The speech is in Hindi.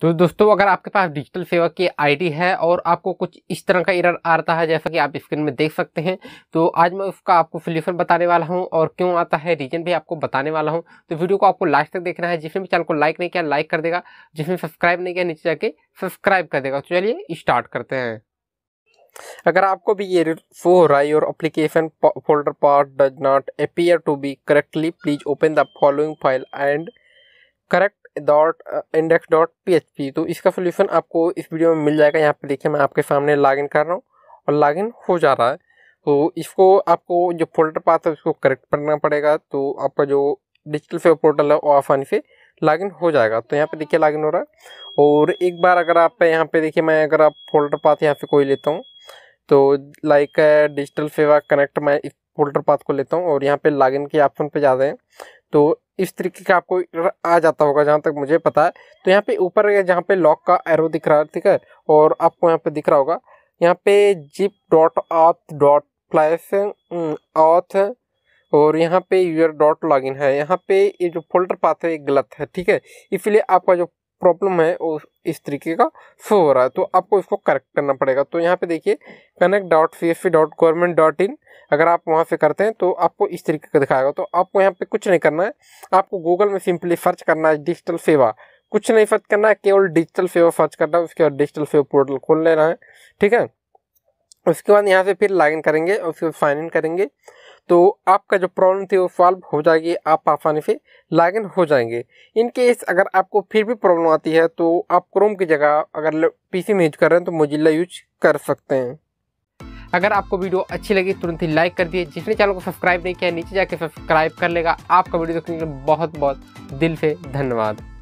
तो दोस्तों अगर आपके पास डिजिटल सेवा की आईडी है और आपको कुछ इस तरह का इरर आ रहा है जैसा कि आप स्क्रीन में देख सकते हैं तो आज मैं उसका आपको सोल्यूशन बताने वाला हूं और क्यों आता है रीजन भी आपको बताने वाला हूं तो वीडियो को आपको लास्ट तक देखना है जिसने भी चैनल को लाइक नहीं किया लाइक कर देगा जिसने सब्सक्राइब नहीं किया नीचे जाके सब्सक्राइब कर देगा तो चलिए स्टार्ट करते हैं अगर आपको भी ये शो हो रहा है your application folder path does not appear to be correctly please open the following file and correct dot index dot P H P तो इसका सोल्यूशन आपको इस वीडियो में मिल जाएगा यहाँ पे देखिए मैं आपके सामने लॉगिन कर रहा हूँ और लॉगिन हो जा रहा है तो इसको आपको जो फोल्डर पाथ है उसको करेक्ट करना पड़ेगा तो आपका जो डिजिटल सेवा पोर्टल है वो आसानी से लॉगिन हो जाएगा तो यहाँ पे देखिए लॉगिन हो रहा है और एक बार अगर आप यहाँ पे देखिए मैं अगर आप फोल्डर पाथ यहाँ पे कोई लेता हूँ तो लाइक डिजिटल सेवा कनेक्ट मैं इस फोल्डर पाथ को लेता हूँ और यहाँ पे लॉगिन के ऑप्शन पे जाते हैं तो इस तरीके का आपको आ जाता होगा जहाँ तक मुझे पता है तो यहाँ पे ऊपर जहाँ पे लॉक का एरो दिख रहा है ठीक है और आपको यहाँ पे दिख रहा होगा यहाँ पे zip dot auth dot plus auth और यहाँ पे यूजर डॉट लॉगिन है यहाँ पे ये जो फोल्डर पाथ है ये गलत है ठीक है इसलिए आपका जो प्रॉब्लम है उस इस तरीके का शो हो रहा है तो आपको इसको करेक्ट करना पड़ेगा तो यहाँ पे देखिए connect dot C S C dot government dot in अगर आप वहाँ से करते हैं तो आपको इस तरीके का दिखाएगा तो आपको यहाँ पे कुछ नहीं करना है आपको गूगल में सिंपली सर्च करना है डिजिटल सेवा कुछ नहीं सर्च करना है केवल डिजिटल सेवा सर्च करना है उसके बाद डिजिटल सेवा पोर्टल खोल लेना है ठीक है उसके बाद यहाँ से फिर लॉगिन करेंगे उसके बाद साइन इन करेंगे तो आपका जो प्रॉब्लम थी वो सॉल्व हो जाएगी आप आसानी से इन हो जाएंगे इन केस अगर आपको फिर भी प्रॉब्लम आती है तो आप क्रोम की जगह अगर पीसी में यूज कर रहे हैं तो मोजिला यूज कर सकते हैं अगर आपको वीडियो अच्छी लगी तुरंत ही लाइक कर दिए जिसने चैनल को सब्सक्राइब नहीं किया नीचे जाके सब्सक्राइब कर लेगा आपका वीडियो देखने के लिए बहुत बहुत दिल से धन्यवाद